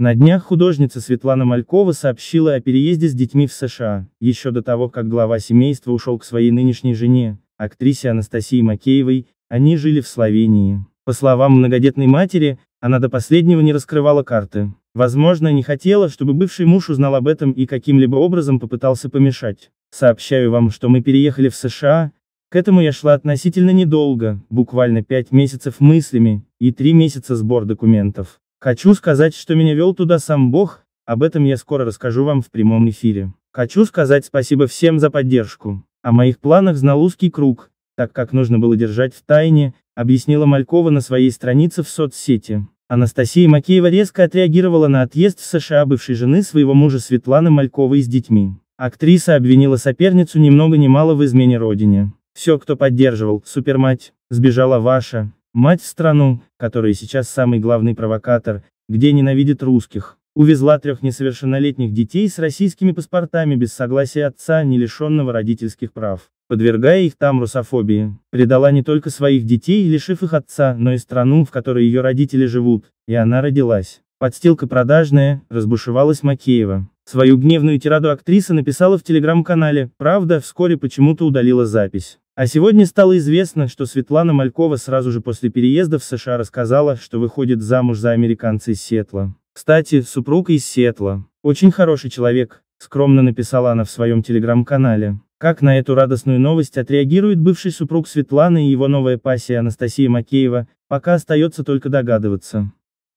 На днях художница Светлана Малькова сообщила о переезде с детьми в США, еще до того, как глава семейства ушел к своей нынешней жене, актрисе Анастасии Макеевой, они жили в Словении. По словам многодетной матери, она до последнего не раскрывала карты. Возможно, не хотела, чтобы бывший муж узнал об этом и каким-либо образом попытался помешать. Сообщаю вам, что мы переехали в США, к этому я шла относительно недолго, буквально пять месяцев мыслями, и три месяца сбор документов. Хочу сказать, что меня вел туда сам Бог, об этом я скоро расскажу вам в прямом эфире. Хочу сказать спасибо всем за поддержку. О моих планах знал узкий круг, так как нужно было держать в тайне, объяснила Малькова на своей странице в соцсети. Анастасия Макеева резко отреагировала на отъезд в США бывшей жены своего мужа Светланы Мальковой с детьми. Актриса обвинила соперницу немного много ни мало в измене родине. Все, кто поддерживал, супермать, сбежала ваша, Мать страну, которая сейчас самый главный провокатор, где ненавидит русских, увезла трех несовершеннолетних детей с российскими паспортами без согласия отца, не лишенного родительских прав, подвергая их там русофобии, предала не только своих детей, лишив их отца, но и страну, в которой ее родители живут, и она родилась. Подстилка продажная, разбушевалась Макеева. Свою гневную тираду актриса написала в телеграм-канале, правда, вскоре почему-то удалила запись. А сегодня стало известно, что Светлана Малькова сразу же после переезда в США рассказала, что выходит замуж за американца из Сетла. Кстати, супруг из Сетла. Очень хороший человек, скромно написала она в своем телеграм-канале. Как на эту радостную новость отреагирует бывший супруг Светланы и его новая пассия Анастасия Макеева, пока остается только догадываться.